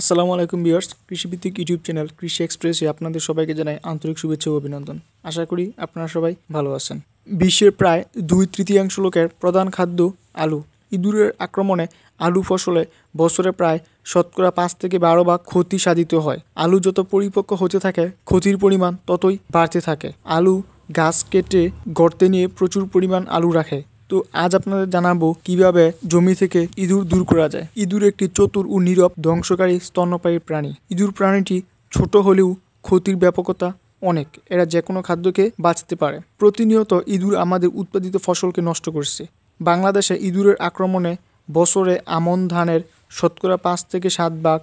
আসসালামু আলাইকুম বিয়ার্স কৃষিভিত্তিক ইউটিউব চ্যানেল কৃষি এক্সপ্রেসে আপনাদের সবাইকে জানাই আন্তরিক শুভেচ্ছা ও অভিনন্দন আশা করি আপনারা সবাই ভালো আছেন বিশ্বের প্রায় দুই তৃতীয়াংশ লোকের প্রধান খাদ্য আলু ইঁদুরের আক্রমণে আলু ফসলে বছরে প্রায় শতকরা পাঁচ থেকে বারো বা ক্ষতি সাধিত হয় আলু যত পরিপক্ক হতে থাকে ক্ষতির পরিমাণ ততই বাড়তে থাকে আলু গাছ কেটে গর্তে নিয়ে প্রচুর পরিমাণ আলু রাখে তো আজ আপনাদের জানাবো কিভাবে জমি থেকে ইঁদুর দূর করা যায় ইঁদুর একটি চতুর ও নীরব ধ্বংসকারী স্তন্যপায়ী প্রাণী ইঁদুর প্রাণীটি ছোট হলেও ক্ষতির ব্যাপকতা অনেক এরা যে কোনো খাদ্যকে বাঁচতে পারে প্রতিনিয়ত ইঁদুর আমাদের উৎপাদিত ফসলকে নষ্ট করছে বাংলাদেশে ইঁদুরের আক্রমণে বছরে আমন ধানের শতকরা পাঁচ থেকে সাত ভাগ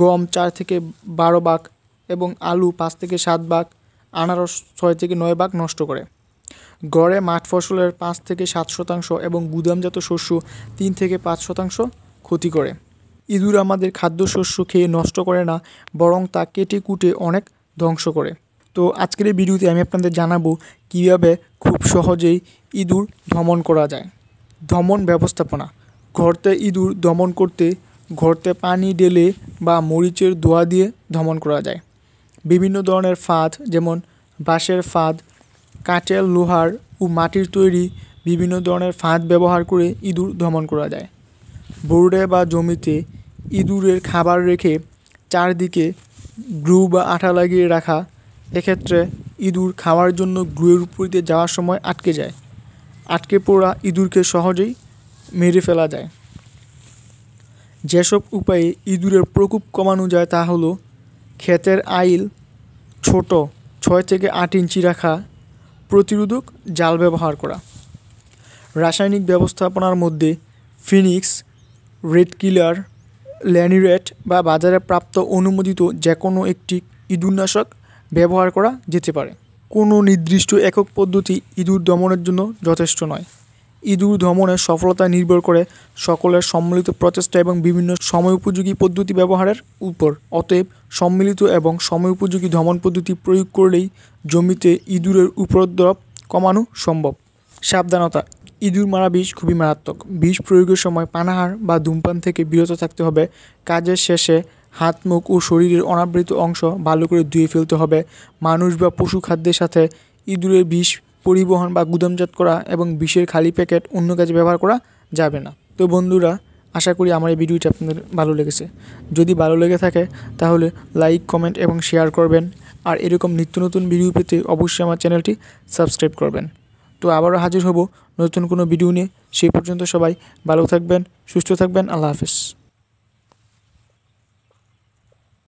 গম চার থেকে বারো ভাগ এবং আলু পাঁচ থেকে সাত ভাগ আনারস ছয় থেকে নয় ভাগ নষ্ট করে গড়ে মাঠ ফসলের পাঁচ থেকে সাত শতাংশ এবং গুদামজাত শস্য তিন থেকে পাঁচ শতাংশ ক্ষতি করে ইঁদুর আমাদের খাদ্যশস্য খেয়ে নষ্ট করে না বরং তা কেটে কুটে অনেক ধ্বংস করে তো আজকের এই ভিডিওতে আমি আপনাদের জানাবো কীভাবে খুব সহজেই ইঁদুর ধমন করা যায় ধমন ব্যবস্থাপনা ঘরতে ইঁদুর দমন করতে ঘরতে পানি ডেলে বা মরিচের দোয়া দিয়ে ধমন করা যায় বিভিন্ন ধরনের ফাঁদ যেমন বাঁশের ফাঁদ কাঠের লোহার ও মাটির তৈরি বিভিন্ন ধরনের ফাঁদ ব্যবহার করে ইঁদুর দমন করা যায় বোর্ডে বা জমিতে ইঁদুরের খাবার রেখে চারদিকে গ্রু বা আঠা লাগিয়ে রাখা এক্ষেত্রে ইঁদুর খাওয়ার জন্য গ্রুয়ের উপর দিয়ে যাওয়ার সময় আটকে যায় আটকে পড়া ইঁদুরকে সহজেই মেরে ফেলা যায় যেসব উপায়ে ইঁদুরের প্রকোপ কমানো যায় তা হলো ক্ষেতের আইল ছোট ছয় থেকে আট ইঞ্চি রাখা প্রতিরোধক জাল ব্যবহার করা রাসায়নিক ব্যবস্থাপনার মধ্যে ফিনিক্স রেড কিলার ল্যানিরেট বা বাজারে প্রাপ্ত অনুমোদিত যে কোনো একটি ইঁদুরনাশক ব্যবহার করা যেতে পারে কোনো নির্দিষ্ট একক পদ্ধতি ইঁদুর দমনের জন্য যথেষ্ট নয় ইঁদুর দমনের সফলতা নির্ভর করে সকলের সম্মিলিত প্রচেষ্টা এবং বিভিন্ন সময় উপযোগী পদ্ধতি ব্যবহারের উপর অতএব সম্মিলিত এবং সময় উপযোগী ধমন পদ্ধতি প্রয়োগ করলেই জমিতে ইঁদুরের উপদ্রব কমানো সম্ভব সাবধানতা ইঁদুর মারা বিষ খুবই মারাত্মক বিষ প্রয়োগের সময় পানাহার বা ধূমপান থেকে বিরত থাকতে হবে কাজের শেষে হাত মুখ ও শরীরের অনাবৃত অংশ ভালো করে ধুয়ে ফেলতে হবে মানুষ বা পশু খাদ্যের সাথে ইঁদুরের বিষ পরিবহন বা গুদামজাত করা এবং বিষের খালি প্যাকেট অন্য কাজে ব্যবহার করা যাবে না তো বন্ধুরা আশা করি আমার এই ভিডিওটি আপনাদের ভালো লেগেছে যদি ভালো লেগে থাকে তাহলে লাইক কমেন্ট এবং শেয়ার করবেন আর এরকম নিত্য নতুন ভিডিও পেতে অবশ্যই আমার চ্যানেলটি সাবস্ক্রাইব করবেন তো আবারও হাজির হব নতুন কোনো ভিডিও নিয়ে সেই পর্যন্ত সবাই ভালো থাকবেন সুস্থ থাকবেন আল্লাহ হাফিজ